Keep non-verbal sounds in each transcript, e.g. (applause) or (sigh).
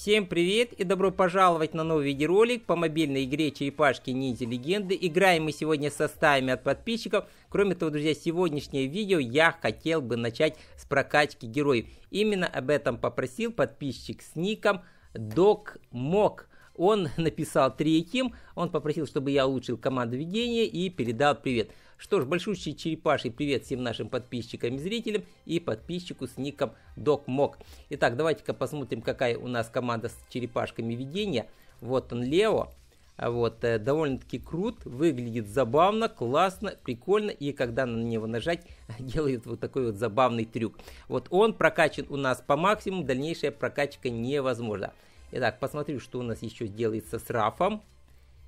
Всем привет и добро пожаловать на новый видеоролик по мобильной игре Черепашки Ниндзя Легенды. Играем мы сегодня со стаями от подписчиков. Кроме того, друзья, сегодняшнее видео я хотел бы начать с прокачки героев. Именно об этом попросил подписчик с ником Док он (laughs) написал третьим, он попросил, чтобы я улучшил команду ведения и передал привет. Что ж, большущий черепаший привет всем нашим подписчикам и зрителям и подписчику с ником DocMoc. Итак, давайте-ка посмотрим, какая у нас команда с черепашками ведения. Вот он, Лео. Вот, э, довольно-таки крут, выглядит забавно, классно, прикольно. И когда на него нажать, (laughs) делает вот такой вот забавный трюк. Вот он прокачан у нас по максимуму, дальнейшая прокачка невозможна. Итак, посмотрю, что у нас еще делается с Рафом.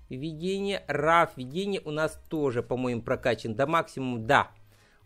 Введение. Раф введение у нас тоже, по-моему, прокачан до максимума. Да,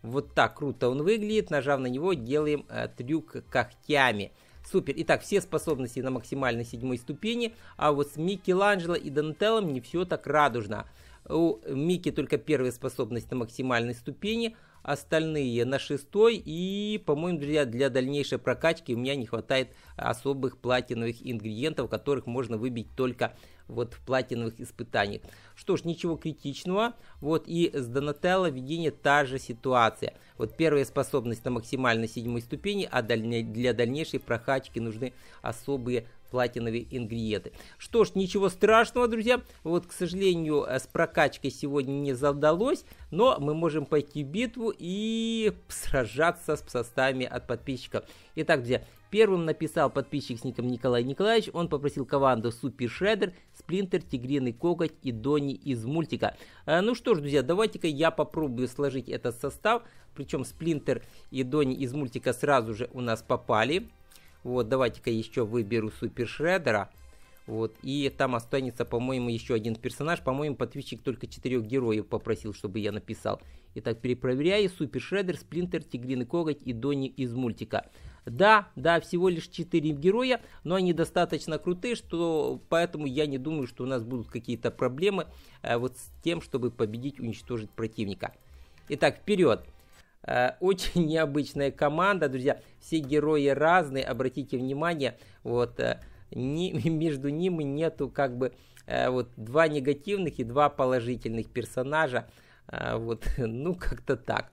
вот так круто он выглядит. Нажав на него, делаем э, трюк когтями. Супер. Итак, все способности на максимальной седьмой ступени. А вот с Микеланджело и Донателлом не все так радужно. У Мики только первая способность на максимальной ступени – остальные на шестой. И, по-моему, друзья, для дальнейшей прокачки у меня не хватает особых платиновых ингредиентов, которых можно выбить только вот в платиновых испытаниях. Что ж, ничего критичного. Вот и с Донателло видение та же ситуация. Вот первая способность на максимально седьмой ступени, а для дальнейшей прокачки нужны особые платиновые ингредиенты. Что ж, ничего страшного, друзья. Вот, к сожалению, э, с прокачкой сегодня не задалось, но мы можем пойти в битву и сражаться с псостами от подписчиков. Итак, друзья, первым написал подписчик с ником Николай Николаевич. Он попросил команду Супер Шреддер, Сплинтер, Тигриный Коготь и Донни из мультика. А, ну что ж, друзья, давайте-ка я попробую сложить этот состав. Причем Сплинтер и Донни из мультика сразу же у нас попали. Вот, давайте-ка еще выберу Супер Шредера. Вот, и там останется, по-моему, еще один персонаж. По-моему, подписчик только четырех героев попросил, чтобы я написал. Итак, перепроверяю. Супер Шредер, Сплинтер, Тигриный Коготь и Донни из мультика. Да, да, всего лишь четыре героя, но они достаточно крутые, что поэтому я не думаю, что у нас будут какие-то проблемы э, вот с тем, чтобы победить, уничтожить противника. Итак, вперед! Э, очень (laughs) необычная команда, друзья. Все герои разные, обратите внимание. Вот э, ни, (laughs) между ними нету как бы э, вот два негативных и два положительных персонажа. Вот, (laughs) ну как-то так.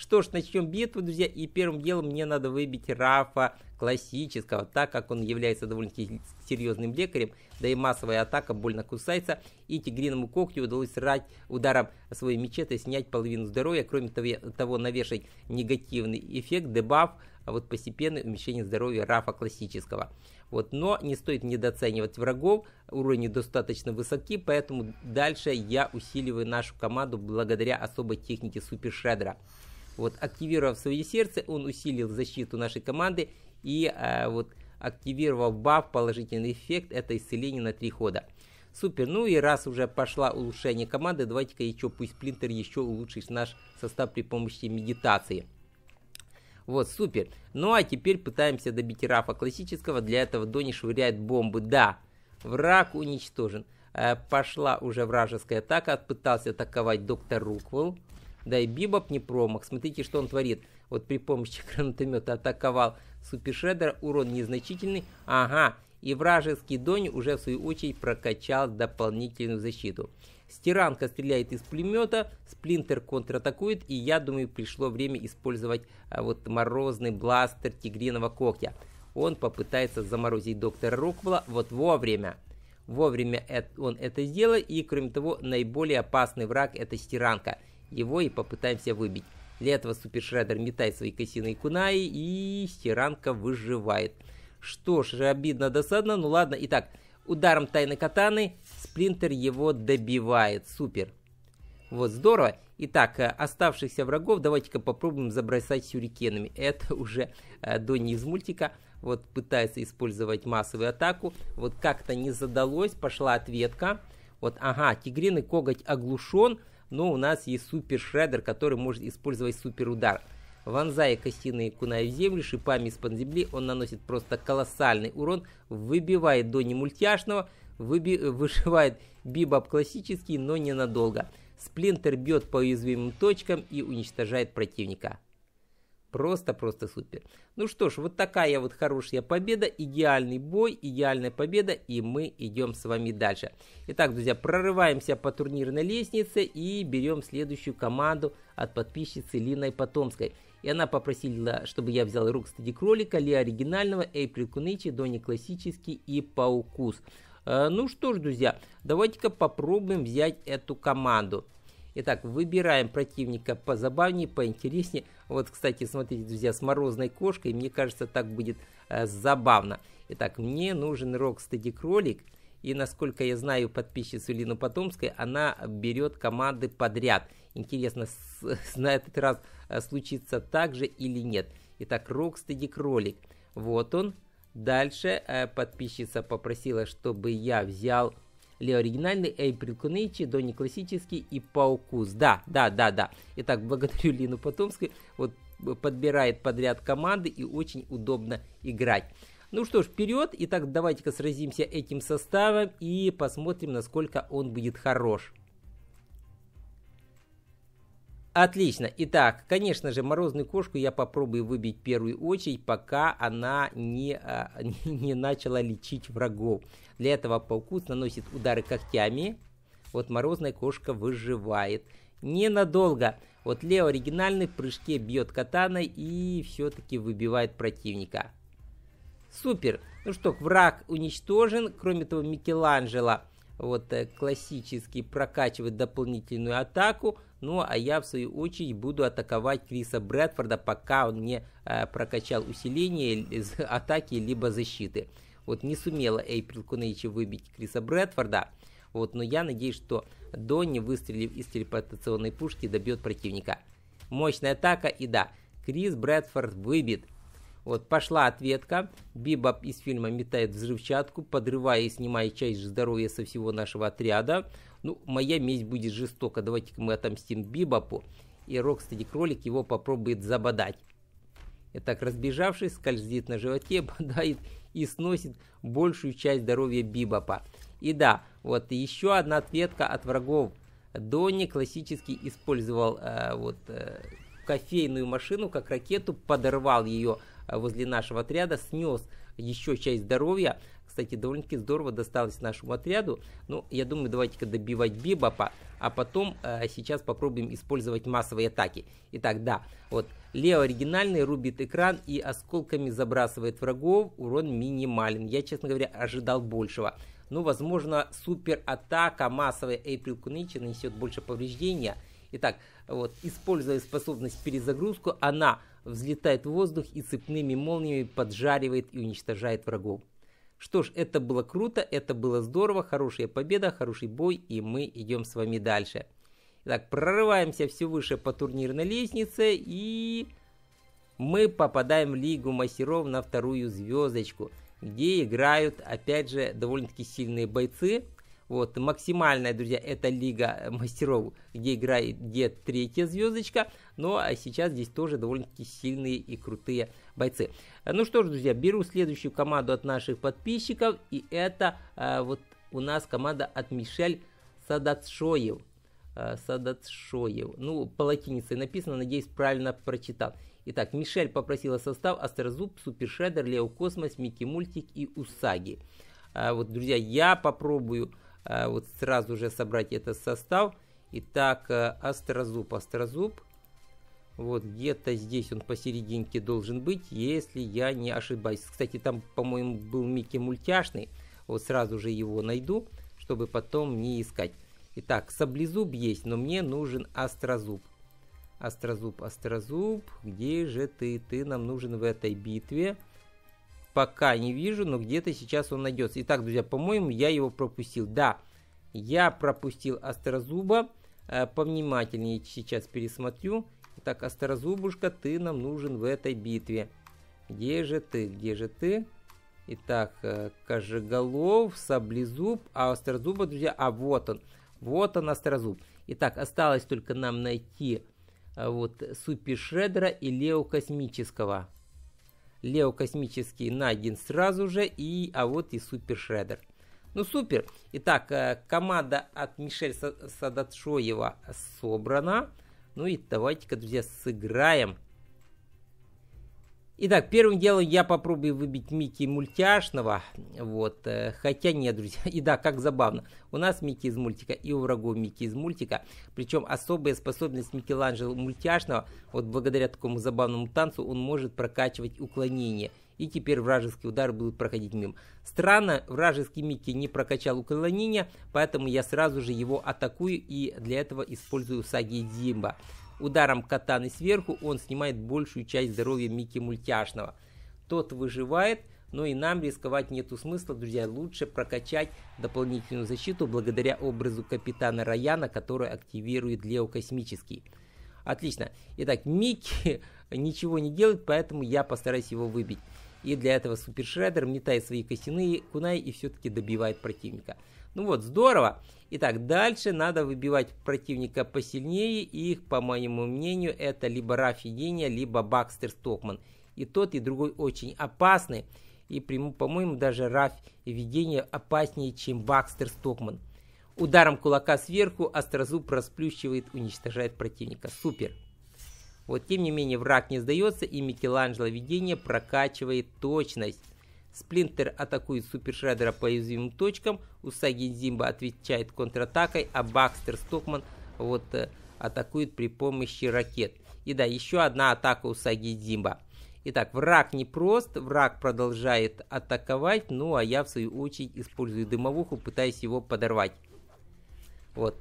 Что ж, начнем битву, друзья, и первым делом мне надо выбить Рафа классического, так как он является довольно-таки серьезным лекарем, да и массовая атака больно кусается, и тигриному когтю удалось срать ударом своей мечеты, снять половину здоровья, кроме того навешать негативный эффект, дебаф, а вот постепенное уменьшение здоровья Рафа классического. Вот, но не стоит недооценивать врагов, уровни достаточно высоки, поэтому дальше я усиливаю нашу команду благодаря особой технике Супер Шредера. Вот, активировав свое сердце, он усилил защиту нашей команды и э, вот активировав баф, положительный эффект, это исцеление на три хода. Супер, ну и раз уже пошла улучшение команды, давайте-ка еще пусть Сплинтер еще улучшит наш состав при помощи медитации. Вот, супер. Ну а теперь пытаемся добить Рафа классического, для этого Дони швыряет бомбы, да, враг уничтожен. Э, пошла уже вражеская атака, пытался атаковать доктор Руквелл. Да, и Бибоп не промах. Смотрите, что он творит. Вот при помощи (laughs) гранатомета атаковал Супершедера, Урон незначительный. Ага. И вражеский Донь уже в свою очередь прокачал дополнительную защиту. Стиранка стреляет из пулемета, Сплинтер контратакует, и я думаю, пришло время использовать а, вот морозный бластер тигриного когтя. Он попытается заморозить доктора Роквелла вот вовремя. Вовремя он это сделал, и кроме того, наиболее опасный враг это стиранка – его и попытаемся выбить. Для этого Супер Шредер метает свои косиные кунаи, и Стиранка выживает. Что ж, обидно, досадно, ну ладно. Итак, ударом тайны катаны Сплинтер его добивает. Супер. Вот, здорово. Итак, э, оставшихся врагов давайте-ка попробуем забросать сюрикенами. Это (laughs) уже э, Донни из мультика. Вот пытается использовать массовую атаку. Вот как-то не задалось, пошла ответка. Вот, ага, тигриный коготь оглушен но у нас есть супер шредер, который может использовать супер удар. Вонзая костяные кунай в землю, шипами из-под земли, он наносит просто колоссальный урон, выбивает до немультяшного, выби... (laughs) вышивает бибаб классический, но ненадолго. Сплинтер бьет по уязвимым точкам и уничтожает противника. Просто-просто супер. Ну что ж, вот такая вот хорошая победа, идеальный бой, идеальная победа, и мы идем с вами дальше. Итак, друзья, прорываемся по турнирной лестнице и берем следующую команду от подписчицы Линой Потомской. И она попросила, чтобы я взял рук стади кролика, Ли оригинального, Эйприл Куничи, Донни классический и Паукус. Э, ну что ж, друзья, давайте-ка попробуем взять эту команду. Итак, выбираем противника позабавнее, поинтереснее. Вот, кстати, смотрите, друзья, с морозной кошкой, мне кажется, так будет э, забавно. Итак, мне нужен Rocksteady кролик. И, насколько я знаю, подписчицу Лину Потомской, она берет команды подряд. Интересно, с, (laughs) на этот раз э, случится так же или нет. Итак, Rocksteady кролик. Вот он. Дальше э, подписчица попросила, чтобы я взял Лео оригинальный, Эйприл Куничи, Донни классический и Паукус. Да, да, да, да. Итак, благодарю Лину Потомской. Вот э, подбирает подряд команды и очень удобно играть. Ну что ж, вперед. Итак, давайте-ка сразимся этим составом и посмотрим, насколько он будет хорош. Отлично. Итак, конечно же, морозную кошку я попробую выбить в первую очередь, пока она не, а, (laughs) не начала лечить врагов. Для этого паукус наносит удары когтями. Вот морозная кошка выживает. Ненадолго. Вот Лео оригинальный в прыжке бьет катаной и все-таки выбивает противника. Супер. Ну что, враг уничтожен. Кроме того, Микеланджело вот э, классический прокачивает дополнительную атаку. Ну, а я, в свою очередь, буду атаковать Криса Брэдфорда, пока он не э, прокачал усиление из (laughs) атаки либо защиты. Вот не сумела Эйприл Кунейчи выбить Криса Брэдфорда. Вот, но я надеюсь, что Донни, выстрелив из телепортационной пушки, добьет противника. Мощная атака и да, Крис Брэдфорд выбит вот, пошла ответка. Бибоп из фильма метает взрывчатку, подрывая и снимая часть здоровья со всего нашего отряда. Ну, моя месть будет жестока. Давайте-ка мы отомстим Бибопу. И Рокстеди кролик его попробует забодать. И так разбежавшись, скользит на животе, (laughs) бодает и сносит большую часть здоровья Бибопа. И да, вот еще одна ответка от врагов. Донни классически использовал э, вот э, кофейную машину как ракету, подорвал ее Э, возле нашего отряда, снес еще часть здоровья. Кстати, довольно-таки здорово досталось нашему отряду. Ну, я думаю, давайте-ка добивать Бибопа, а потом э, сейчас попробуем использовать массовые атаки. Итак, да, вот, Лео оригинальный, рубит экран и осколками забрасывает врагов, урон минимален. Я, честно говоря, ожидал большего. Ну, возможно, супер атака массовая Эйприл Куничи нанесет больше повреждения. Итак, вот, используя способность перезагрузку, она взлетает в воздух и цепными молниями поджаривает и уничтожает врагов. Что ж, это было круто, это было здорово, хорошая победа, хороший бой, и мы идем с вами дальше. Итак, прорываемся все выше по турнирной лестнице и... Мы попадаем в Лигу Мастеров на вторую звездочку, где играют, опять же, довольно-таки сильные бойцы, вот, максимальная, друзья, это Лига Мастеров, где играет где третья звездочка, но ну, а сейчас здесь тоже довольно-таки сильные и крутые бойцы. Ну что ж, друзья, беру следующую команду от наших подписчиков, и это э, вот у нас команда от Мишель Садатшоев. Э, Садатшоев, ну, по латинице написано, надеюсь, правильно прочитал. Итак, Мишель попросила состав Астрозуб, Супершедер, Лео Космос, Микки Мультик и Усаги. А вот, друзья, я попробую а, вот сразу же собрать этот состав. Итак, э, острозуб, острозуб. Вот где-то здесь он посерединке должен быть, если я не ошибаюсь. Кстати, там, по-моему, был Микки мультяшный. Вот сразу же его найду, чтобы потом не искать. Итак, саблезуб есть, но мне нужен острозуб. Острозуб, острозуб, где же ты? Ты нам нужен в этой битве пока не вижу, но где-то сейчас он найдется. Итак, друзья, по-моему, я его пропустил. Да, я пропустил Острозуба. Э, повнимательнее сейчас пересмотрю. Итак, Острозубушка, ты нам нужен в этой битве. Где же ты? Где же ты? Итак, э, Кожеголов, Саблезуб, а Острозуба, друзья, а вот он. Вот он, Острозуб. Итак, осталось только нам найти э, вот Супи Шредера и Лео Космического. Лео Космический найден сразу же, и, а вот и Супер Шредер. Ну супер. Итак, э, команда от Мишель Садатшоева собрана. Ну и давайте-ка, друзья, сыграем. Итак, первым делом я попробую выбить Микки мультяшного, вот, э, хотя нет, друзья, (laughs) и да, как забавно, у нас Микки из мультика и у врагов Микки из мультика, причем особая способность Микеланджело мультяшного, вот благодаря такому забавному танцу он может прокачивать уклонение, и теперь вражеские удары будут проходить мимо. Странно, вражеский Микки не прокачал уклонение, поэтому я сразу же его атакую и для этого использую саги Димба. Ударом катаны сверху он снимает большую часть здоровья Микки Мультяшного. Тот выживает, но и нам рисковать нету смысла, друзья. Лучше прокачать дополнительную защиту благодаря образу капитана Раяна, который активирует Лео Космический. Отлично. Итак, Микки (laughs) ничего не делает, поэтому я постараюсь его выбить. И для этого Супер Шреддер метает свои костяные кунай и все-таки добивает противника. Ну вот, здорово. Итак, дальше надо выбивать противника посильнее. И их, по моему мнению, это либо Рафидения, либо Бакстер Стокман. И тот, и другой очень опасны. И, по-моему, даже Раф Видение опаснее, чем Бакстер Стокман. Ударом кулака сверху Острозуб расплющивает, уничтожает противника. Супер! Вот, тем не менее, враг не сдается, и Микеланджело Видение прокачивает точность. Сплинтер атакует Супершредера по уязвимым точкам, Усаги Зимба отвечает контратакой, а Бакстер Стокман вот э, атакует при помощи ракет. И да, еще одна атака Усаги Зимба. Итак, враг не прост, враг продолжает атаковать, ну а я в свою очередь использую дымовуху, пытаясь его подорвать. Вот.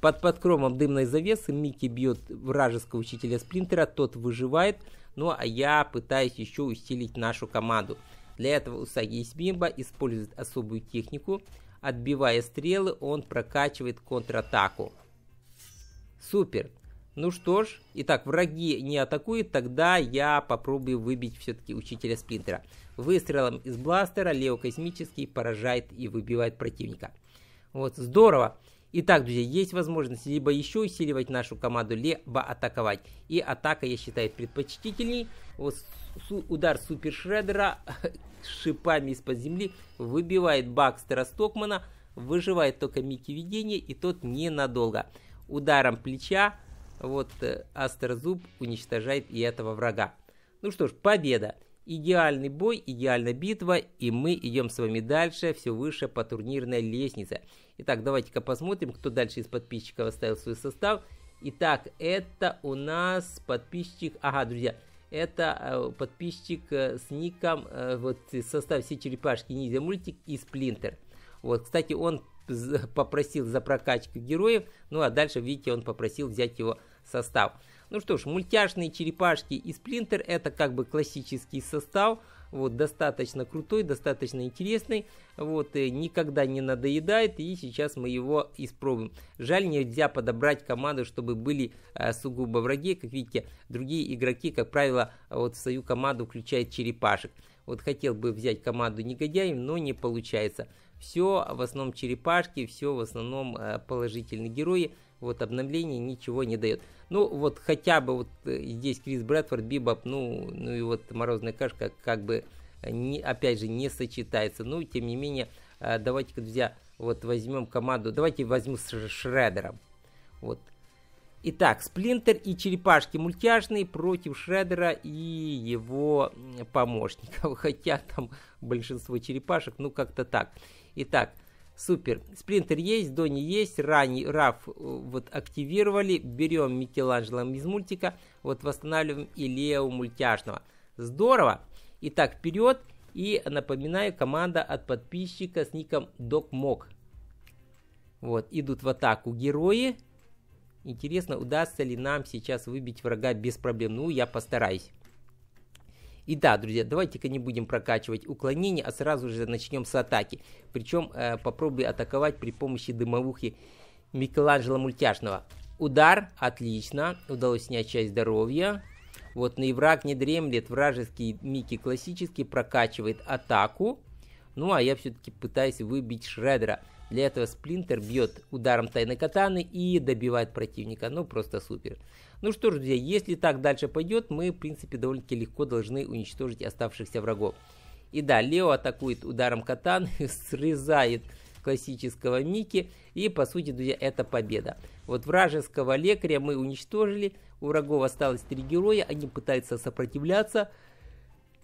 Под подкромом дымной завесы Микки бьет вражеского учителя Сплинтера, тот выживает, ну а я пытаюсь еще усилить нашу команду. Для этого Усаги Исбимба использует особую технику. Отбивая стрелы, он прокачивает контратаку. Супер. Ну что ж, итак, враги не атакуют, тогда я попробую выбить все-таки учителя Сплинтера. Выстрелом из бластера Лео Космический поражает и выбивает противника. Вот, здорово. Итак, друзья, есть возможность либо еще усиливать нашу команду, либо атаковать. И атака, я считаю, предпочтительней. Вот су удар Супер Шредера (laughs) шипами из-под земли выбивает Бакстера Стокмана. Выживает только Микки Видение, и тот ненадолго. Ударом плеча вот э, Астерзуб уничтожает и этого врага. Ну что ж, победа. Идеальный бой, идеальная битва, и мы идем с вами дальше, все выше по турнирной лестнице. Итак, давайте-ка посмотрим, кто дальше из подписчиков оставил свой состав. Итак, это у нас подписчик, ага, друзья, это э, подписчик э, с ником, э, вот состав все черепашки, ниндзя мультик и сплинтер. Вот, кстати, он попросил за прокачку героев, ну а дальше, видите, он попросил взять его состав. Ну что ж, мультяшные черепашки и сплинтер это как бы классический состав. Вот, достаточно крутой, достаточно интересный. Вот, и э, никогда не надоедает. И сейчас мы его испробуем. Жаль, нельзя подобрать команду, чтобы были э, сугубо враги. Как видите, другие игроки, как правило, вот в свою команду включают черепашек. Вот хотел бы взять команду негодяев, но не получается. Все в основном черепашки, все в основном э, положительные герои вот обновление ничего не дает. Ну, вот хотя бы вот э, здесь Крис Брэдфорд, Бибоп, ну, ну и вот Морозная кашка как бы, не, опять же, не сочетается. Ну, тем не менее, э, давайте-ка, друзья, вот возьмем команду, давайте возьму с Шредером. Вот. Итак, Сплинтер и черепашки мультяшные против Шредера и его помощников. (laughs) Хотя там большинство черепашек, ну как-то так. Итак, Супер. спринтер есть, Дони есть, ранний Раф э, вот активировали. Берем Микеланджело из мультика, вот восстанавливаем и Лео мультяшного. Здорово. Итак, вперед. И напоминаю, команда от подписчика с ником DocMoc. Вот, идут в атаку герои. Интересно, удастся ли нам сейчас выбить врага без проблем. Ну, я постараюсь. И да, друзья, давайте-ка не будем прокачивать уклонение, а сразу же начнем с атаки. Причем э, попробуй атаковать при помощи дымовухи Микеланджело Мультяшного. Удар, отлично, удалось снять часть здоровья. Вот, но ну и враг не дремлет, вражеский Микки классически прокачивает атаку. Ну, а я все-таки пытаюсь выбить Шредера. Для этого Сплинтер бьет ударом тайной катаны и добивает противника. Ну, просто супер. Ну что ж, друзья, если так дальше пойдет, мы, в принципе, довольно-таки легко должны уничтожить оставшихся врагов. И да, Лео атакует ударом катан, (laughs) срезает классического Мики. И, по сути, друзья, это победа. Вот вражеского лекаря мы уничтожили. У врагов осталось три героя, они пытаются сопротивляться.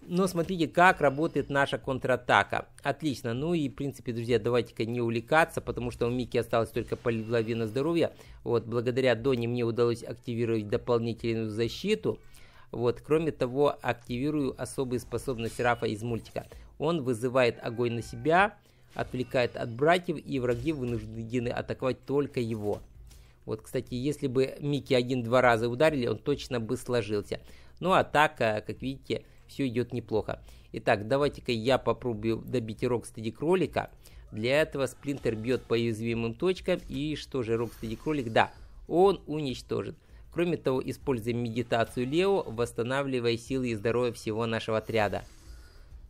Но смотрите, как работает наша контратака. Отлично. Ну и, в принципе, друзья, давайте-ка не увлекаться, потому что у Мики осталось только половина здоровья. Вот, благодаря Доне мне удалось активировать дополнительную защиту. Вот, кроме того, активирую особые способности Рафа из мультика. Он вызывает огонь на себя, отвлекает от братьев, и враги вынуждены атаковать только его. Вот, кстати, если бы Микки один-два раза ударили, он точно бы сложился. Ну а так, как видите, все идет неплохо. Итак, давайте-ка я попробую добить Rocksteady кролика. Для этого сплинтер бьет по уязвимым точкам. И что же Rocksteady кролик? Да, он уничтожит. Кроме того, используем медитацию Лео, восстанавливая силы и здоровье всего нашего отряда.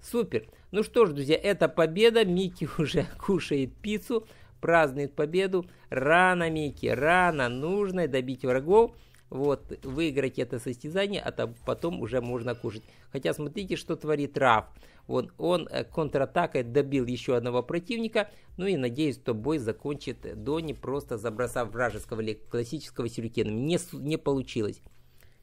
Супер! Ну что ж, друзья, это победа. Микки (laughs) уже кушает пиццу, празднует победу. Рано, Микки, рано. Нужно добить врагов вот, выиграть это состязание, а там потом уже можно кушать. Хотя смотрите, что творит Раф. Вот он э, контратакой добил еще одного противника, ну и надеюсь, что бой закончит Дони, просто забросав вражеского или классического сюрикеном. Не, не получилось.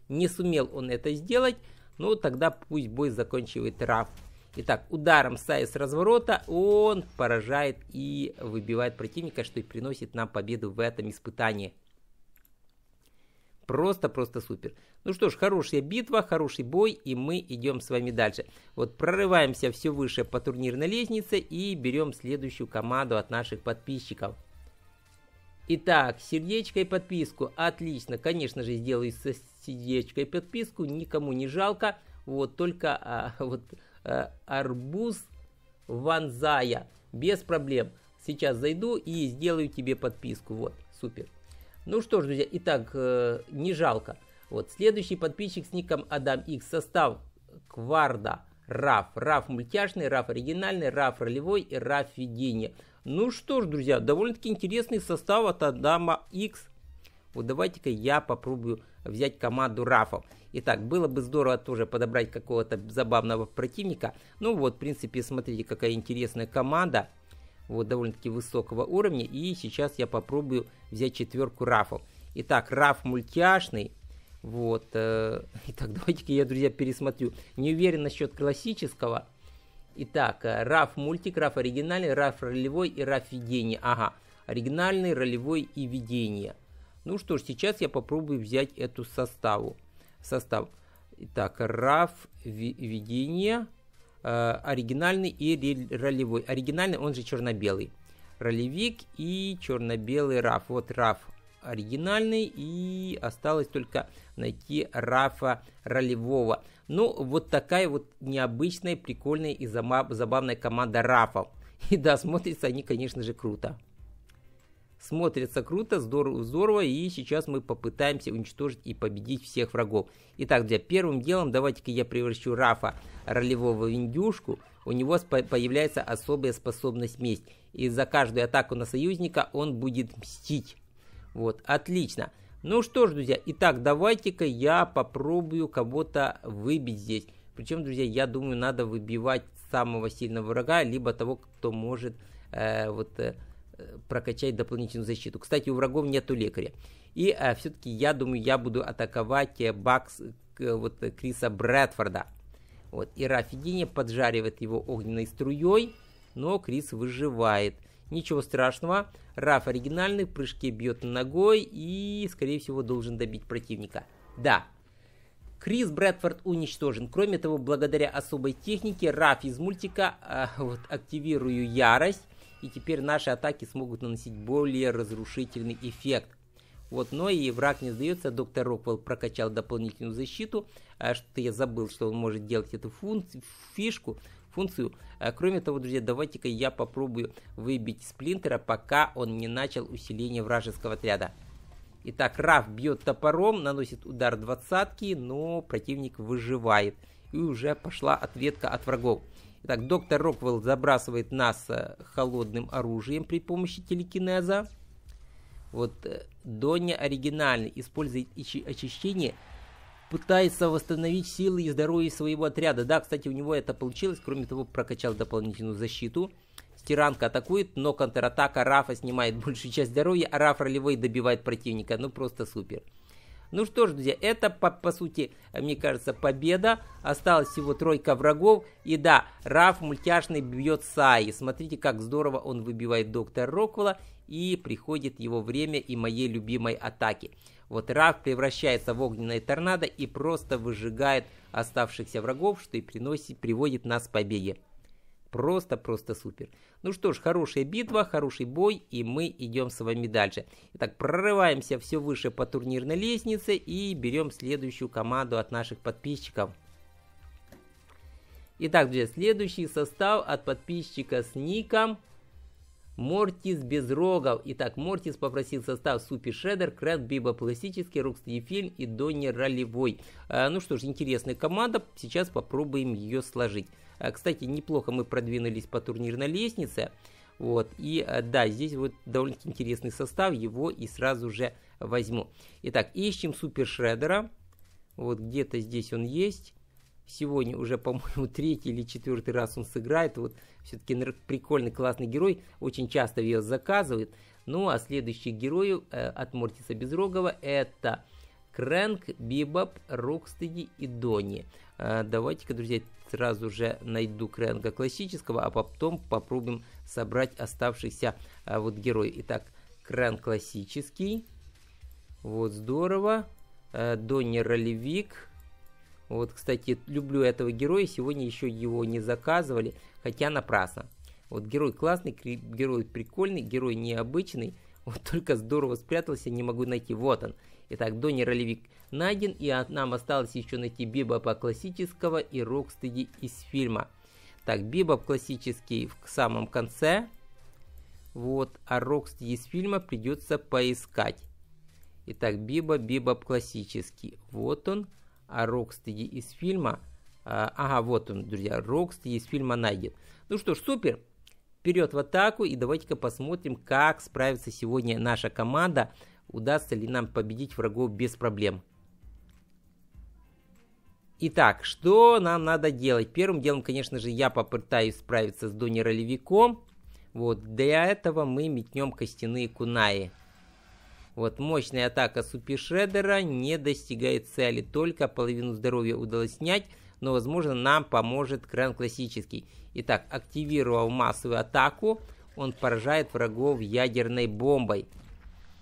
Не сумел он это сделать, ну тогда пусть бой заканчивает Раф. Итак, ударом Сая с разворота он поражает и выбивает противника, что и приносит нам победу в этом испытании. Просто-просто супер. Ну что ж, хорошая битва, хороший бой, и мы идем с вами дальше. Вот прорываемся все выше по турнирной лестнице и берем следующую команду от наших подписчиков. Итак, сердечко и подписку. Отлично, конечно же, сделаю со сердечкой подписку, никому не жалко. Вот только а, вот а, арбуз ванзая, без проблем. Сейчас зайду и сделаю тебе подписку. Вот, супер. Ну что ж, друзья, итак, э, не жалко. Вот, следующий подписчик с ником Адам X состав Кварда, Раф, Раф мультяшный, Раф оригинальный, Раф ролевой и Раф видение. Ну что ж, друзья, довольно-таки интересный состав от Адама X. Вот давайте-ка я попробую взять команду Рафов. Итак, было бы здорово тоже подобрать какого-то забавного противника. Ну вот, в принципе, смотрите, какая интересная команда вот довольно-таки высокого уровня. И сейчас я попробую взять четверку рафов. Итак, раф мультяшный. Вот. Э, (laughs) итак, давайте-ка я, друзья, пересмотрю. Не уверен насчет классического. Итак, э, раф мультик, раф оригинальный, раф ролевой и раф видение. Ага, оригинальный, ролевой и видение. Ну что ж, сейчас я попробую взять эту составу. Состав. Итак, раф видение. Э, оригинальный и ролевой. Оригинальный, он же черно-белый. Ролевик и черно-белый раф. Вот раф оригинальный и осталось только найти Рафа ролевого. Ну, вот такая вот необычная, прикольная и забавная команда Рафов. (laughs) И да, смотрятся они, конечно же, круто смотрится круто, здорово, здорово, и сейчас мы попытаемся уничтожить и победить всех врагов. Итак, для первым делом давайте-ка я превращу Рафа ролевого в индюшку, у него появляется особая способность месть, и за каждую атаку на союзника он будет мстить. Вот, отлично. Ну что ж, друзья, итак, давайте-ка я попробую кого-то выбить здесь. Причем, друзья, я думаю, надо выбивать самого сильного врага, либо того, кто может э, вот... Э, прокачать дополнительную защиту. Кстати, у врагов нету лекаря. И э, а, все-таки я думаю, я буду атаковать э, Бакс э, вот, Криса Брэдфорда. Вот, и Рафидини поджаривает его огненной струей, но Крис выживает. Ничего страшного, Раф оригинальный, в прыжке бьет ногой и, скорее всего, должен добить противника. Да, Крис Брэдфорд уничтожен. Кроме того, благодаря особой технике, Раф из мультика, э, вот, активирую ярость, и теперь наши атаки смогут наносить более разрушительный эффект. Вот, но и враг не сдается, доктор Роквелл прокачал дополнительную защиту, а что то я забыл, что он может делать эту функцию, фишку, функцию. А, кроме того, друзья, давайте-ка я попробую выбить сплинтера, пока он не начал усиление вражеского отряда. Итак, Раф бьет топором, наносит удар двадцатки, но противник выживает. И уже пошла ответка от врагов. Итак, доктор Роквелл забрасывает нас э, холодным оружием при помощи телекинеза. Вот э, Доня оригинально использует очищение, пытается восстановить силы и здоровье своего отряда. Да, кстати, у него это получилось. Кроме того, прокачал дополнительную защиту. Стиранка атакует, но контратака Рафа снимает большую часть здоровья, а Раф ролевой добивает противника. Ну, просто супер. Ну что ж, друзья, это, по, по сути, мне кажется, победа. Осталось всего тройка врагов. И да, Раф мультяшный бьет Саи. Смотрите, как здорово он выбивает доктора Роквелла. И приходит его время и моей любимой атаки. Вот Раф превращается в огненное торнадо и просто выжигает оставшихся врагов, что и приносит, приводит нас к победе. Просто-просто супер. Ну что ж, хорошая битва, хороший бой, и мы идем с вами дальше. Итак, прорываемся все выше по турнирной лестнице и берем следующую команду от наших подписчиков. Итак, друзья, следующий состав от подписчика с ником Мортис без рогов. Итак, Мортис попросил состав Супи Шредер, Крэд Биба Пластический, Рокстеди Фильм и Донни Ролевой. А, ну что ж, интересная команда. Сейчас попробуем ее сложить. А, кстати, неплохо мы продвинулись по турнирной лестнице. Вот, и а, да, здесь вот довольно-таки интересный состав, его и сразу же возьму. Итак, ищем Супер Шредера. Вот где-то здесь он есть. Сегодня уже, (laughs) по-моему, третий или четвертый раз он сыграет. Вот все-таки прикольный, классный герой. Очень часто ее заказывает. Ну, а следующий герои э, от Мортиса Безрогова это Крэнк, Бибоп, Рокстеди и Донни. Э, давайте-ка, друзья, сразу же найду Крэнга классического, а потом попробуем собрать оставшихся э, вот героев. Итак, Крэнг классический. Вот, здорово. Э, Донни ролевик. Вот, кстати, люблю этого героя. Сегодня еще его не заказывали, хотя напрасно. Вот герой классный, герой прикольный, герой необычный. Вот только здорово спрятался, не могу найти. Вот он. Итак, Донни ролевик найден, и нам осталось еще найти бибопа классического и рокстеди из фильма. Так, бибоп классический в самом конце, вот, а рокстеди из фильма придется поискать. Итак, биба, бибоп классический, вот он, а рокстеди из фильма, а, ага, вот он, друзья, рокстеди из фильма найден. Ну что ж, супер, вперед в атаку и давайте-ка посмотрим, как справится сегодня наша команда удастся ли нам победить врагов без проблем. Итак, что нам надо делать? Первым делом, конечно же, я попытаюсь справиться с Ролевиком. Вот, для этого мы метнем костяные кунаи. Вот, мощная атака Супершедера не достигает цели, только половину здоровья удалось снять, но, возможно, нам поможет кран классический. Итак, активировал массовую атаку, он поражает врагов ядерной бомбой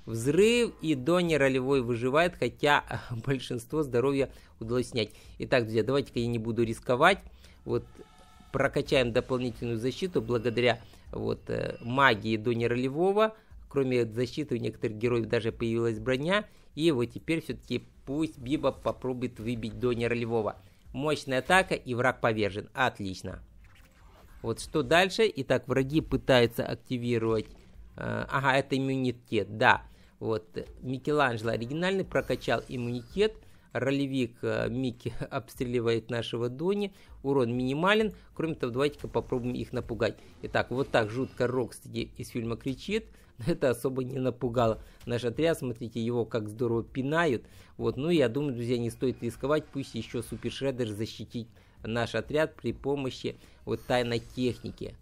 взрыв, и Донни ролевой выживает, хотя (laughs) а, большинство здоровья удалось снять. Итак, друзья, давайте-ка я не буду рисковать. Вот прокачаем дополнительную защиту благодаря вот э, магии Донни ролевого. Кроме защиты у некоторых героев даже появилась броня. И вот теперь все-таки пусть Биба попробует выбить Донни ролевого. Мощная атака и враг повержен. Отлично. Вот что дальше. Итак, враги пытаются активировать Э, ага, это иммунитет, да. Вот Микеланджело оригинальный прокачал иммунитет. Ролевик э, Микки (laughs) обстреливает нашего Дони. Урон минимален. Кроме того, давайте-ка попробуем их напугать. Итак, вот так жутко Рокстеди из фильма кричит. (laughs) Это особо не напугало наш отряд. Смотрите, его как здорово пинают. Вот, ну, я думаю, друзья, не стоит рисковать. Пусть еще Супер Шреддер защитит наш отряд при помощи вот тайной техники.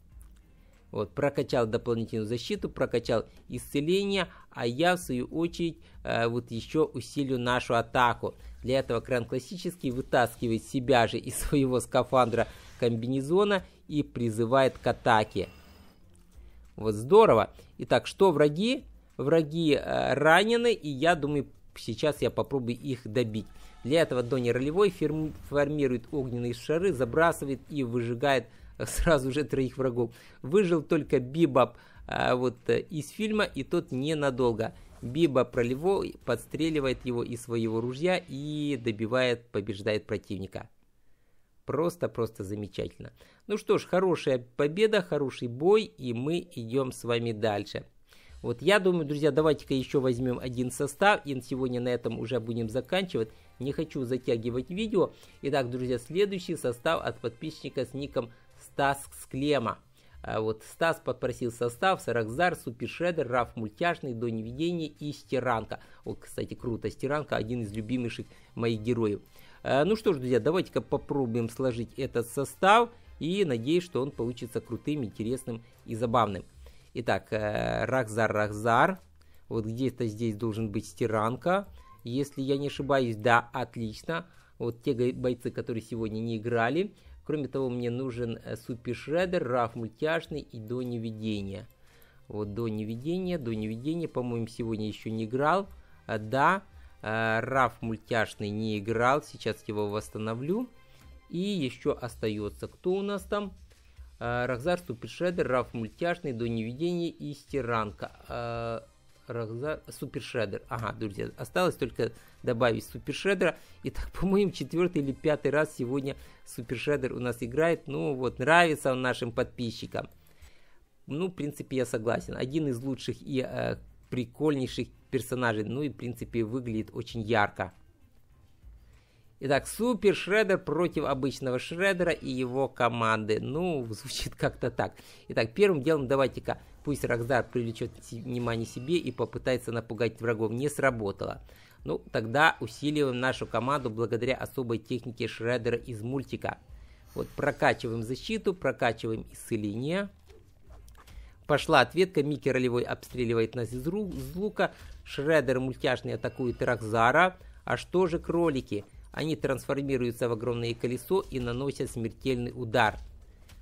Вот, прокачал дополнительную защиту, прокачал исцеление, а я в свою очередь э, вот еще усилю нашу атаку. Для этого кран классический вытаскивает себя же из (laughs) своего скафандра комбинезона и призывает к атаке. Вот здорово. Итак, что враги? Враги э, ранены, и я думаю, сейчас я попробую их добить. Для этого Донни ролевой формирует огненные шары, забрасывает и выжигает сразу же троих врагов. Выжил только Бибоп а, вот, э, из фильма, и тот ненадолго. Биба пролево подстреливает его из своего ружья и добивает, побеждает противника. Просто-просто замечательно. Ну что ж, хорошая победа, хороший бой, и мы идем с вами дальше. Вот я думаю, друзья, давайте-ка еще возьмем один состав, и сегодня на этом уже будем заканчивать. Не хочу затягивать видео. Итак, друзья, следующий состав от подписчика с ником Стас Склема. А вот Стас подпросил состав, Саракзар, Супершедер, Раф Мультяшный, До неведения и Стиранка. Вот, кстати, круто, Стиранка один из любимейших моих героев. А, ну что ж, друзья, давайте-ка попробуем сложить этот состав и надеюсь, что он получится крутым, интересным и забавным. Итак, э, Рахзар, Рахзар. Вот где-то здесь должен быть Стиранка, если я не ошибаюсь. Да, отлично. Вот те бойцы, которые сегодня не играли. Кроме того, мне нужен э, Супершредер, Раф мультяшный и до неведения. Вот до неведения, до неведения, по-моему, сегодня еще не играл. А, да, э, Раф мультяшный не играл, сейчас его восстановлю. И еще остается, кто у нас там? А, Рахзар, Супи Раф мультяшный, до неведения и стиранка. Рахзар, супершредер. Ага, друзья, осталось только добавить супершредера. И так, (laughs) по-моему, четвертый или пятый раз сегодня супершредер у нас играет. Ну вот, нравится он нашим подписчикам. Ну, в принципе, я согласен. Один из лучших и э, прикольнейших персонажей. Ну и, в принципе, выглядит очень ярко. Итак, Супер Шредер против обычного Шредера и его команды. Ну, звучит как-то так. Итак, первым делом давайте-ка пусть Рокзар привлечет внимание себе и попытается напугать врагов. Не сработало. Ну, тогда усиливаем нашу команду благодаря особой технике Шредера из мультика. Вот, прокачиваем защиту, прокачиваем исцеление. Пошла ответка, Микки ролевой обстреливает нас из лука, Шредер мультяшный атакует Рокзара. А что же кролики? Кролики они трансформируются в огромное колесо и наносят смертельный удар.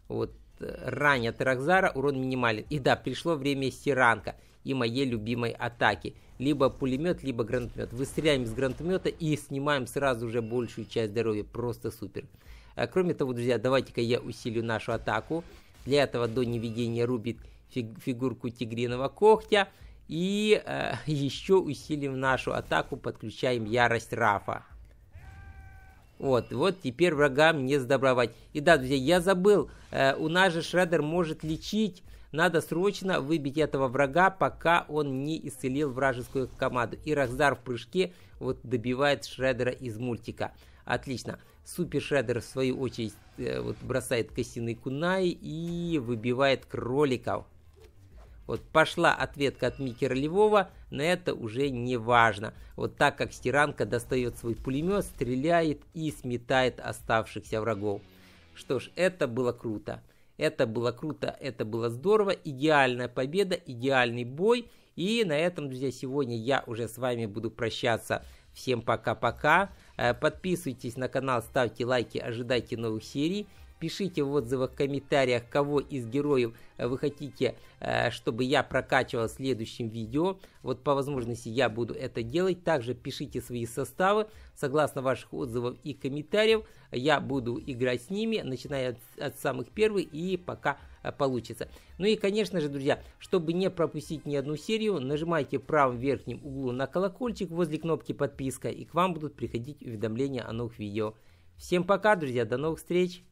Вот э, ранят Рахзара, урон минимален. И да, пришло время Сиранка и моей любимой атаки. Либо пулемет, либо гранатомет. Выстреляем с гранатомета и снимаем сразу же большую часть здоровья. Просто супер. А, кроме того, друзья, давайте-ка я усилю нашу атаку. Для этого до неведения рубит фиг фигурку тигриного когтя. И э, (laughs) еще усилим нашу атаку, подключаем ярость Рафа. Вот, вот теперь врагам не сдобровать. И да, друзья, я забыл, э, у нас же Шредер может лечить. Надо срочно выбить этого врага, пока он не исцелил вражескую команду. И Рахзар в прыжке вот добивает Шредера из мультика. Отлично. Супер Шредер в свою очередь э, вот бросает косяные Кунай и выбивает кроликов. Вот пошла ответка от Микера Львова, но это уже не важно. Вот так как стиранка достает свой пулемет, стреляет и сметает оставшихся врагов. Что ж, это было круто. Это было круто, это было здорово. Идеальная победа, идеальный бой. И на этом, друзья, сегодня я уже с вами буду прощаться. Всем пока-пока. Э, подписывайтесь на канал, ставьте лайки, ожидайте новых серий. Пишите в отзывах, комментариях, кого из героев э, вы хотите, э, чтобы я прокачивал в следующем видео. Вот по возможности я буду это делать. Также пишите свои составы. Согласно ваших отзывов и комментариев, я буду играть с ними, начиная от, от самых первых и пока э, получится. Ну и, конечно же, друзья, чтобы не пропустить ни одну серию, нажимайте в правом верхнем углу на колокольчик возле кнопки подписка, и к вам будут приходить уведомления о новых видео. Всем пока, друзья, до новых встреч!